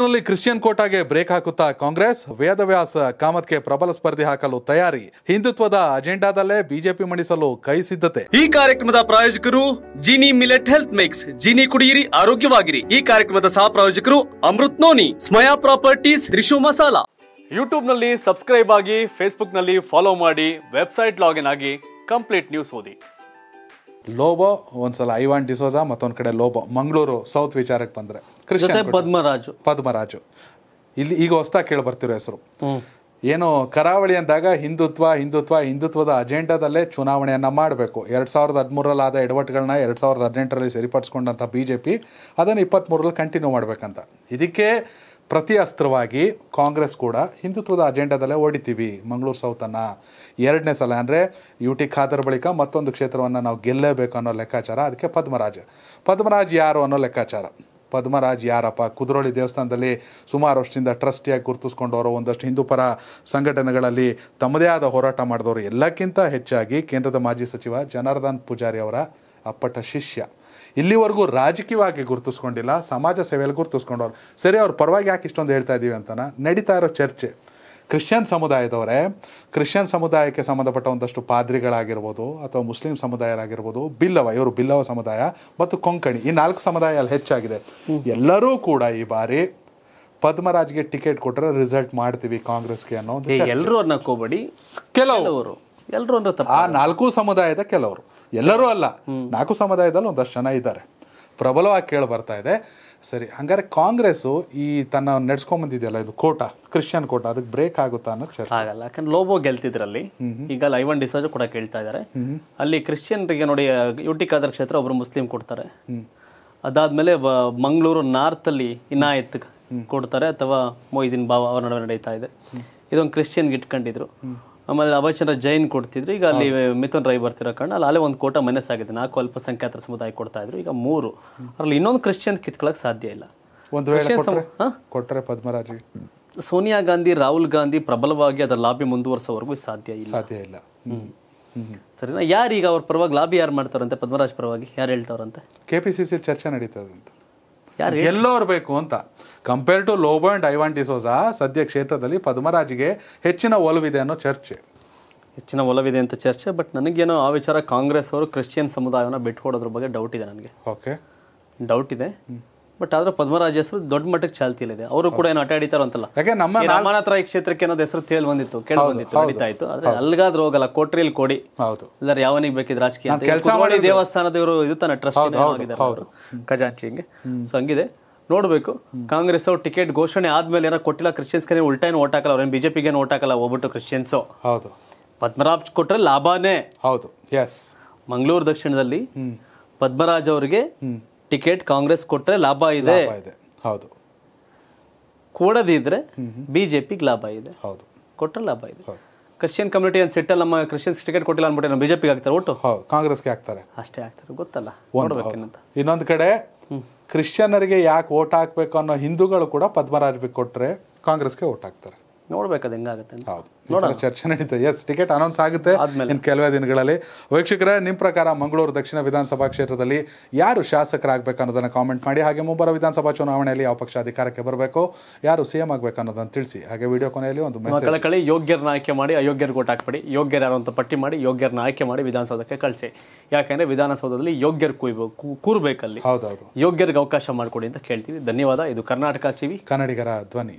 ಬೆಂಗಳೂರಿನಲ್ಲಿ Christian ಕೋಟಾಗೆ break ಹಾಕುತ್ತಾ ಕಾಂಗ್ರೆಸ್ ವೇದವ್ಯಾಸ ಕಾಮತ್ಗೆ ಪ್ರಬಲ ಸ್ಪರ್ಧೆ ಹಾಕಲು ತಯಾರಿ ಹಿಂದುತ್ವದ ಅಜೆಂಡಾದಲ್ಲೇ ಬಿಜೆಪಿ ಮಣಿಸಲು ಕೈ ಸಿದ್ಧತೆ ಈ ಕಾರ್ಯಕ್ರಮದ ಪ್ರಾಯೋಜಕರು Gini millet health mix Gini ಕುಡಿಯಿರಿ ಆರೋಗ್ಯವಾಗಿರಿ ಈ ಕಾರ್ಯಕ್ರಮದ ಸಹ ಪ್ರಾಯೋಜಕರು ಅಮೃತ್ ನೋನಿ ಸ್ಮಯಾ ಪ್ರಾಪರ್ಟೀಸ್ ರಿಶು ಮಸಾಲಾ ನಲ್ಲಿ ಸಬ್ಸ್ಕ್ರೈಬ್ ಆಗಿ ನಲ್ಲಿ ಫಾಲೋ ಮಾಡಿ ವೆಬ್ಸೈಟ್ ಲಾಗಿನ್ ಆಗಿ ಕಂಪ್ಲೀಟ್ ನ್ಯೂಸ್ ಓದಿ ಲೋಬೋ ಒಂದ್ಸಲ ಐವಾನ್ ಡಿಸೋಜಾ ಮತ್ತೊಂದ್ ಕಡೆ ಲೋಬೋ ಮಂಗಳೂರು ಸೌತ್ ವಿಚಾರಕ್ಕೆ ಬಂದ್ರೆ ಕೃಷ್ಣ ಪದ್ಮರಾಜು ಪದ್ಮರಾಜು ಇಲ್ಲಿ ಈಗ ಹೊಸ್ತಾ ಕೇಳಿ ಬರ್ತಿರೋ ಹೆಸರು ಏನು ಕರಾವಳಿ ಅಂದಾಗ ಹಿಂದುತ್ವ ಹಿಂದುತ್ವ ಹಿಂದುತ್ವದ ಅಜೆಂಡಾದಲ್ಲೇ ಚುನಾವಣೆಯನ್ನ ಮಾಡಬೇಕು ಎರಡ್ ಸಾವಿರದ ಹದಿಮೂರಲ್ಲಿ ಆದ ಎಡವಟ್ಟುಗಳನ್ನ ಎರಡ್ ಸಾವಿರದ ಹದಿನೆಂಟರಲ್ಲಿ ಸರಿಪಡಿಸ್ಕೊಂಡಂತ ಬಿ ಜೆ ಪಿ ಮೂರಲ್ಲಿ ಕಂಟಿನ್ಯೂ ಮಾಡ್ಬೇಕಂತ ಇದಕ್ಕೆ ಪ್ರತಿ ಅಸ್ತ್ರವಾಗಿ ಕಾಂಗ್ರೆಸ್ ಕೂಡ ಹಿಂದುತ್ವದ ಅಜೆಂಡಾದಲ್ಲೇ ಓಡಿತೀವಿ ಮಂಗಳೂರು ಸೌತನ್ನು ಎರಡನೇ ಸಲ ಅಂದರೆ ಯು ಟಿ ಖಾದರ್ ಬಳಿಕ ಮತ್ತೊಂದು ಕ್ಷೇತ್ರವನ್ನು ನಾವು ಗೆಲ್ಲಬೇಕು ಅನ್ನೋ ಲೆಕ್ಕಾಚಾರ ಅದಕ್ಕೆ ಪದ್ಮರಾಜ ಪದ್ಮರಾಜ್ ಯಾರು ಅನ್ನೋ ಲೆಕ್ಕಾಚಾರ ಪದ್ಮರಾಜ್ ಯಾರಪ್ಪ ಕುದ್ರೋಳಿ ದೇವಸ್ಥಾನದಲ್ಲಿ ಸುಮಾರು ವರ್ಷದಿಂದ ಟ್ರಸ್ಟಿಯಾಗಿ ಗುರುತಿಸ್ಕೊಂಡವರು ಒಂದಷ್ಟು ಹಿಂದೂಪರ ಸಂಘಟನೆಗಳಲ್ಲಿ ತಮ್ಮದೇ ಆದ ಹೋರಾಟ ಮಾಡಿದವರು ಎಲ್ಲಕ್ಕಿಂತ ಹೆಚ್ಚಾಗಿ ಕೇಂದ್ರದ ಮಾಜಿ ಸಚಿವ ಜನಾರ್ದನ್ ಪೂಜಾರಿ ಅವರ ಅಪ್ಪಟ ಶಿಷ್ಯ ಇಲ್ಲಿವರೆಗೂ ರಾಜಕೀಯವಾಗಿ ಗುರುತಿಸ್ಕೊಂಡಿಲ್ಲ ಸಮಾಜ ಸೇವೆಯಲ್ಲಿ ಗುರುತಿಸ್ಕೊಂಡವ್ರು ಸರಿ ಅವ್ರ ಪರವಾಗಿ ಯಾಕೆ ಇಷ್ಟೊಂದು ಹೇಳ್ತಾ ಇದ್ದೀವಿ ಅಂತನ ನಡೀತಾ ಇರೋ ಚರ್ಚೆ ಕ್ರಿಶ್ಚಿಯನ್ ಸಮುದಾಯದವರೇ ಕ್ರಿಶ್ಚಿಯನ್ ಸಮುದಾಯಕ್ಕೆ ಸಂಬಂಧಪಟ್ಟ ಒಂದಷ್ಟು ಪಾದ್ರಿಗಳಾಗಿರ್ಬೋದು ಅಥವಾ ಮುಸ್ಲಿಂ ಸಮುದಾಯರಾಗಿರ್ಬೋದು ಬಿಲ್ಲವ ಇವರು ಬಿಲ್ಲವ ಸಮುದಾಯ ಮತ್ತು ಕೊಂಕಣಿ ಈ ನಾಲ್ಕು ಸಮುದಾಯ ಅಲ್ಲಿ ಹೆಚ್ಚಾಗಿದೆ ಎಲ್ಲರೂ ಕೂಡ ಈ ಬಾರಿ ಪದ್ಮರಾಜ್ಗೆ ಟಿಕೆಟ್ ಕೊಟ್ಟರೆ ರಿಸಲ್ಟ್ ಮಾಡ್ತೀವಿ ಕಾಂಗ್ರೆಸ್ಗೆ ಅನ್ನೋ ಎಲ್ಲರೂ ಅನ್ನಕೋಬೇಡಿ ಕೆಲವರು ಎಲ್ಲರೂ ಆ ನಾಲ್ಕು ಸಮುದಾಯದ ಕೆಲವರು ಎಲ್ಲರೂ ಅಲ್ಲ ನಾಲ್ಕು ಸಮುದಾಯದಲ್ಲಿ ಒಂದಷ್ಟು ಜನ ಇದ್ದಾರೆ ಪ್ರಬಲವಾಗಿ ಕೇಳಿ ಬರ್ತಾ ಇದೆ ಸರಿ ಹಂಗಾರೆ ಕಾಂಗ್ರೆಸ್ ಈ ತನ್ನ ನಡ್ಸ್ಕೊಂಡ್ ಬಂದಿದೆಯಲ್ಲ ಇದು ಕೋಟ ಕ್ರಿಶ್ಚಿಯನ್ ಕೋಟ ಅದಕ್ಕೆ ಬ್ರೇಕ್ ಆಗುತ್ತಾ ಅನ್ನೋ ಚರ್ಚೆ ಆಗಲ್ಲ ಯಾಕಂದ್ರೆ ಲೋಬೋ ಗೆಲ್ತಿದ್ರಲ್ಲಿ ಈಗ ಲೈವನ್ ಡಿಸೋಜ್ ಕೂಡ ಕೇಳ್ತಾ ಇದ್ದಾರೆ ಅಲ್ಲಿ ಕ್ರಿಶ್ಚಿಯನ್ರಿಗೆ ನೋಡಿ ಯುಟಿ ಕಾದರ್ ಕ್ಷೇತ್ರ ಒಬ್ರು ಮುಸ್ಲಿಂ ಕೊಡ್ತಾರೆ ಅದಾದ್ಮೇಲೆ ಮಂಗಳೂರು ನಾರ್ತ್ ಅಲ್ಲಿ ಇನಾಯತ್ ಕೊಡ್ತಾರೆ ಅಥವಾ ಮೊಯ್ದಿನ್ ಬಾಬಾ ಅವ್ರ ನಡುವೆ ನಡೀತಾ ಇದೆ ಇದೊಂದು ಕ್ರಿಶ್ಚಿಯನ್ಗೆ ಇಟ್ಕೊಂಡಿದ್ರು ಆಮೇಲೆ ಅಭಯಚಂದ್ರ ಜೈನ್ ಕೊಡ್ತಿದ್ರು ಈಗ ಅಲ್ಲಿ ಮಿಥುನ್ ರೈ ಬರ್ತಿರೋ ಕಾರಣ ಅಲ್ಲಿ ಅಲ್ಲೇ ಒಂದು ಕೋಟ ಮೈನಸ್ ಆಗಿದೆ ನಾಲ್ಕು ಅಲ್ಪಸಂಖ್ಯಾತರ ಸಮುದಾಯ ಕೊಡ್ತಾ ಇದ್ರು ಈಗ ಮೂರು ಅದ್ರಲ್ಲಿ ಇನ್ನೊಂದು ಕ್ರಿಶ್ಚಿಯನ್ ಕಿತ್ಕೊಳ್ಳೋಕೆ ಸಾಧ್ಯ ಇಲ್ಲ ಕೊಟ್ಟರೆ ಪದ್ಮರಾಜ್ ಸೋನಿಯಾ ಗಾಂಧಿ ರಾಹುಲ್ ಗಾಂಧಿ ಪ್ರಬಲವಾಗಿ ಅದರ ಲಾಬಿ ಮುಂದುವರಿಸೋವರೆಗೂ ಸಾಧ್ಯ ಇಲ್ಲ ಸಾಧ್ಯ ಇಲ್ಲ ಸರಿನಾ ಯಾರೀಗ ಅವ್ರ ಪರವಾಗಿ ಲಾಬಿ ಯಾರು ಮಾಡ್ತಾರಂತೆ ಪದ್ಮರಾಜ್ ಪರವಾಗಿ ಯಾರು ಹೇಳ್ತಾರಂತೆ ಕೆ ಪಿ ಸಿ ಸಿ ಚರ್ಚೆ ನಡೀತದಂತೆ ಗೆಲ್ಲೋರು ಬೇಕು ಅಂತ ಕಂಪೇರ್ ಟು ಲೋಬೋ ಅಂಡ್ ಐವಾಂಟಿಸೋಸಾ ಸದ್ಯ ಕ್ಷೇತ್ರದಲ್ಲಿ ಪದ್ಮರಾಜ್ಗೆ ಹೆಚ್ಚಿನ ಒಲವಿದೆ ಅನ್ನೋ ಚರ್ಚೆ ಹೆಚ್ಚಿನ ಒಲವಿದೆ ಅಂತ ಚರ್ಚೆ ಬಟ್ ನನಗೇನೋ ಆ ವಿಚಾರ ಕಾಂಗ್ರೆಸ್ ಅವರು ಕ್ರಿಶ್ಚಿಯನ್ ಸಮುದಾಯವನ್ನು ಬಿಟ್ಕೊಡೋದ್ರ ಬಗ್ಗೆ ಡೌಟ್ ಇದೆ ನನಗೆ ಓಕೆ ಡೌಟ್ ಇದೆ ಬಟ್ ಆದ್ರೆ ಪದ್ಮರಾಜ್ ಹೆಸರು ದೊಡ್ಡ ಮಟ್ಟಕ್ಕೆ ಚಾಲ್ತಿಯಲ್ಲಿದೆ ಅವರು ಕೂಡ ಏನು ಆಟ ಅಂತಲ್ಲ ನಮ್ಮ ರಾಮನಾಥ ಈ ಕ್ಷೇತ್ರಕ್ಕೆ ಏನೋ ಹೆಸರು ತೇಳ್ ಬಂದಿತ್ತು ಕೇಳ ಬಂದಿತ್ತು ನಡೀತಾ ಆದ್ರೆ ಅಲ್ಗಾದ್ರೂ ಹೋಗಲ್ಲ ಕೋಟ್ರಿಯಲ್ಲಿ ಕೊಡಿ ಹೌದು ಯಾವನಿಗೆ ಬೇಕಿದ್ರೆ ರಾಜಕೀಯ ಕೆಲಸ ದೇವಸ್ಥಾನದ ಇವರು ಇದು ತನ್ನ ಟ್ರಸ್ಟ್ ಆಗಿದ್ದಾರೆ ಖಜಾಂಚಿ ಹಿಂಗೆ ಸೊ ಹಂಗಿದೆ ನೋಡ್ಬೇಕು ಕಾಂಗ್ರೆಸ್ ಅವ್ರು ಟಿಕೆಟ್ ಘೋಷಣೆ ಆದ್ಮೇಲೆ ಏನೋ ಕೊಟ್ಟಿಲ್ಲ ಕ್ರಿಶ್ಚಿಯನ್ಸ್ ಉಲ್ಟಾ ಏನು ಓಟ್ ಹಾಕಲ್ಲ ಅವ್ರೇನು ಬಿಜೆಪಿಗೆ ಓಟ್ ಹಾಕಲ್ಲ ಹೋಗ್ಬಿಟ್ಟು ಕ್ರಿಶ್ಚಿಯನ್ಸ್ ಹೌದು ಪದ್ಮರಾಜ್ ಕೊಟ್ರೆ ಲಾಭಾನೇ ಹೌದು ಎಸ್ ಮಂಗಳೂರು ದಕ್ಷಿಣದಲ್ಲಿ ಪದ್ಮರಾಜ್ ಅವರಿಗೆ ಟಿಕೆಟ್ ಕಾಂಗ್ರೆಸ್ ಕೊಟ್ಟರೆ ಲಾಭ ಇದೆ ಇದೆ ಹೌದು ಕೊಡದಿದ್ರೆ ಬಿಜೆಪಿಗೆ ಲಾಭ ಇದೆ ಹೌದು ಕೊಟ್ಟರೆ ಲಾಭ ಇದೆ ಕ್ರಿಶ್ಚಿಯನ್ ಕಮ್ಯುನಿಟಿ ಅಂತ ಸೆಟ್ಟಲ್ಲ ನಮ್ಮ ಕ್ರಿಶ್ಚಿಯನ್ಸ್ ಟಿಕೆಟ್ ಕೊಟ್ಟಿಲ್ಲ ಅಂದ್ಬಿಟ್ಟು ನಮ್ಮ ಬಿಜೆಪಿಗೆ ಆಗ್ತಾರೆ ಒಟ್ಟು ಹೌದು ಕಾಂಗ್ರೆಸ್ಗೆ ಆಗ್ತಾರೆ ಅಷ್ಟೇ ಆಗ್ತಾರೆ ಗೊತ್ತಲ್ಲ ಇನ್ನೊಂದು ಕಡೆ ಕ್ರಿಶ್ಚಿಯನ್ನರಿಗೆ ಯಾಕೆ ಓಟ್ ಹಾಕ್ಬೇಕು ಅನ್ನೋ ಹಿಂದೂಗಳು ಕೂಡ ಪದ್ಮರಾಜ್ ಕೊಟ್ಟರೆ ಕಾಂಗ್ರೆಸ್ಗೆ ಓಟ್ ಹಾಕ್ತಾರೆ ನೋಡ್ಬೇಕು ಅದು ಹೆಂಗಾಗುತ್ತೆ ಚರ್ಚೆ ನಡೀತದೆ ಎಸ್ ಟಿಕೆಟ್ ಅನೌನ್ಸ್ ಆಗುತ್ತೆ ಇನ್ನು ಕೆಲವೇ ದಿನಗಳಲ್ಲಿ ವೀಕ್ಷಕರ ನಿಮ್ಮ ಪ್ರಕಾರ ಮಂಗಳೂರು ದಕ್ಷಿಣ ವಿಧಾನಸಭಾ ಕ್ಷೇತ್ರದಲ್ಲಿ ಯಾರು ಶಾಸಕರಾಗಬೇಕು ಅನ್ನೋದನ್ನು ಕಾಮೆಂಟ್ ಮಾಡಿ ಹಾಗೆ ಮುಂಬರುವ ವಿಧಾನಸಭಾ ಚುನಾವಣೆಯಲ್ಲಿ ಯಾವ ಪಕ್ಷ ಅಧಿಕಾರಕ್ಕೆ ಬರಬೇಕು ಯಾರು ಸಿಎಂ ಎಂ ಆಗಬೇಕು ಅನ್ನೋದನ್ನು ತಿಳಿಸಿ ಹಾಗೆ ವಿಡಿಯೋ ಕೊನೆಯಲ್ಲಿ ಒಂದು ಕಳಿ ಯೋಗ್ಯರ ಆಯ್ಕೆ ಮಾಡಿ ಅಯೋಗ್ಯರ ಗೋಟ್ ಹಾಕ್ಬೇಡಿ ಯೋಗ್ಯರು ಯಾರು ಅಂತ ಪಟ್ಟಿ ಮಾಡಿ ಯೋಗ್ಯರನ್ನ ಆಯ್ಕೆ ಮಾಡಿ ವಿಧಾನಸೌಧಕ್ಕೆ ಕಳಿಸಿ ಯಾಕೆಂದ್ರೆ ವಿಧಾನಸೌಧದಲ್ಲಿ ಯೋಗ್ಯರು ಕೂಯ್ಬೇಕು ಕೂರ್ಬೇಕಲ್ಲಿ ಹೌದೌದು ಯೋಗ್ಯರಿಗೆ ಅವಕಾಶ ಮಾಡಿಕೊಡಿ ಅಂತ ಕೇಳ್ತೀವಿ ಧನ್ಯವಾದ ಇದು ಕರ್ನಾಟಕ ಟಿವಿ ಕನ್ನಡಿಗರ ಧ್ವನಿ